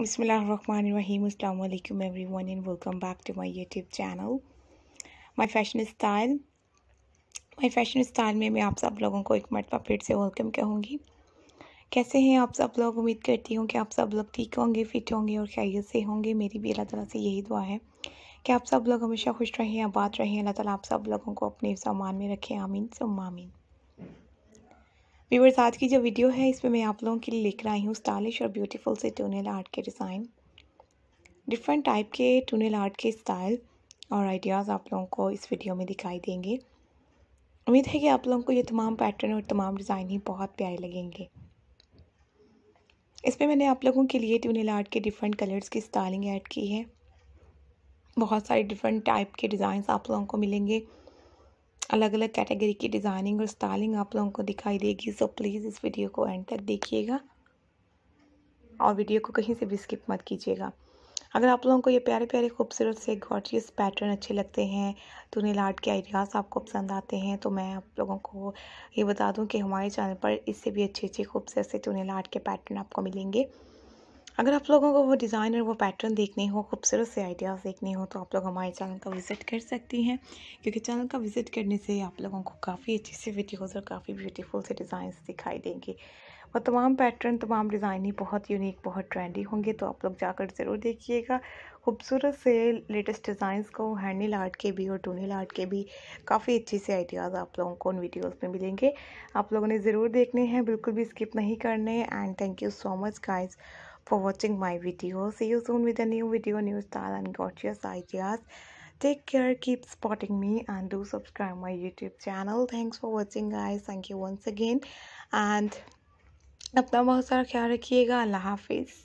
Bismillahirrahmanirrahim. Everyone and welcome back to my YouTube channel my fashion fashion my fashion fashion में मैं आप सब लोगों को एक मरतबा फिर से वेलकम कहूँगी कैसे हैं आप सब लोग उम्मीद करती हूँ कि आप सब लोग ठीक होंगे फिट होंगे और खैरियत से होंगे मेरी भी अल्लाह तला से यही दुआ है कि आप सब लोग हमेशा खुश रहें आबाद रहें अल्लाह ताला आप सब लोगों को अपने सामान में रखें आमीन सुम आमीन व्यूवर्स आज की जो वीडियो है इसमें मैं आप लोगों के लिए लेकर आई हूँ स्टाइलिश और ब्यूटीफुल से टूनेल आर्ट के डिज़ाइन डिफरेंट टाइप के टूनेल आर्ट के स्टाइल और आइडियाज़ आप लोगों को इस वीडियो में दिखाई देंगे उम्मीद है कि आप लोगों को ये तमाम पैटर्न और तमाम डिज़ाइन ही बहुत प्यारे लगेंगे इसमें मैंने आप लोगों के लिए ट्यूनल आर्ट के डिफरेंट कलर्स की स्टाइलिंग ऐड की है बहुत सारे डिफरेंट टाइप के डिज़ाइंस आप लोगों को मिलेंगे अलग अलग कैटेगरी की डिज़ाइनिंग और स्टाइलिंग आप लोगों को दिखाई देगी सो प्लीज़ इस वीडियो को एंड तक देखिएगा और वीडियो को कहीं से भी स्किप मत कीजिएगा अगर आप लोगों को ये प्यारे प्यारे खूबसूरत से गॉर्जियस पैटर्न अच्छे लगते हैं टूनेल आर्ट के आइडियाज़ आपको पसंद आते हैं तो मैं आप लोगों को ये बता दूं कि हमारे चैनल पर इससे भी अच्छे अच्छे खूबसूरत से टूनेल आर्ट के पैटर्न आपको मिलेंगे अगर आप लोगों को वो डिज़ाइन और वो पैटर्न देखने हो खूबसूरत से आइडियाज़ देखने हो तो आप लोग हमारे चैनल का विज़िट कर सकती हैं क्योंकि चैनल का विज़िट करने से आप लोगों को काफ़ी अच्छी सी वीडियोज़ और काफ़ी ब्यूटीफुल से डिज़ाइन दिखाई देंगे वो तमाम पैटर्न तमाम डिज़ाइन ही बहुत यूनिक बहुत ट्रेंडी होंगे तो आप लोग जाकर ज़रूर देखिएगा खूबसूरत से लेटेस्ट डिज़ाइंस को हैंडल आर्ट के भी और टूनिल आर्ट के भी काफ़ी अच्छे से आइडियाज़ आप लोगों को उन वीडियोस में मिलेंगे आप लोगों ने ज़रूर देखने हैं बिल्कुल भी स्किप नहीं करने and thank you so much guys for watching my video. See you soon with a new video, new style and gorgeous ideas. Take care, keep spotting me and do subscribe my YouTube channel. Thanks for watching guys. Thank you once again. And अपना बहुत सारा ख्याल रखिएगा अल्लाह हाफिज़